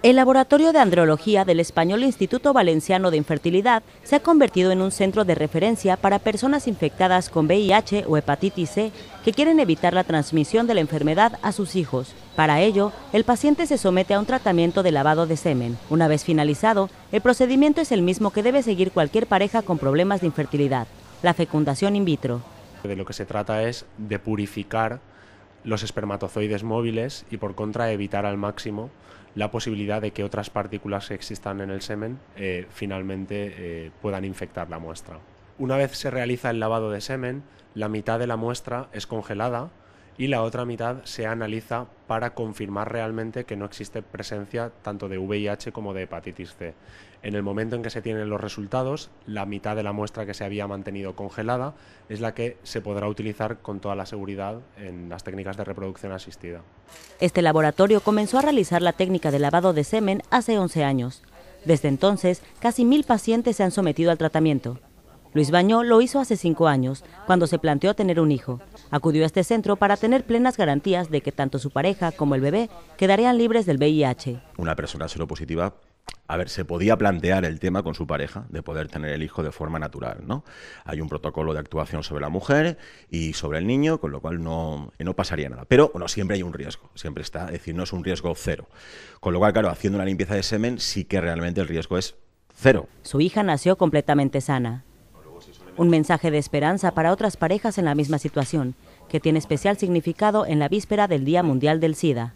El laboratorio de andrología del español Instituto Valenciano de Infertilidad se ha convertido en un centro de referencia para personas infectadas con VIH o hepatitis C que quieren evitar la transmisión de la enfermedad a sus hijos. Para ello, el paciente se somete a un tratamiento de lavado de semen. Una vez finalizado, el procedimiento es el mismo que debe seguir cualquier pareja con problemas de infertilidad, la fecundación in vitro. De lo que se trata es de purificar los espermatozoides móviles y por contra evitar al máximo la posibilidad de que otras partículas que existan en el semen eh, finalmente eh, puedan infectar la muestra. Una vez se realiza el lavado de semen, la mitad de la muestra es congelada y la otra mitad se analiza para confirmar realmente que no existe presencia tanto de VIH como de hepatitis C. En el momento en que se tienen los resultados, la mitad de la muestra que se había mantenido congelada es la que se podrá utilizar con toda la seguridad en las técnicas de reproducción asistida. Este laboratorio comenzó a realizar la técnica de lavado de semen hace 11 años. Desde entonces, casi mil pacientes se han sometido al tratamiento. Luis Bañó lo hizo hace cinco años, cuando se planteó tener un hijo. Acudió a este centro para tener plenas garantías de que tanto su pareja como el bebé quedarían libres del VIH. Una persona seropositiva a ver, se podía plantear el tema con su pareja de poder tener el hijo de forma natural, ¿no? Hay un protocolo de actuación sobre la mujer y sobre el niño, con lo cual no, no pasaría nada. Pero, bueno, siempre hay un riesgo, siempre está, es decir, no es un riesgo cero. Con lo cual, claro, haciendo una limpieza de semen sí que realmente el riesgo es cero. Su hija nació completamente sana. Un mensaje de esperanza para otras parejas en la misma situación, que tiene especial significado en la víspera del Día Mundial del SIDA.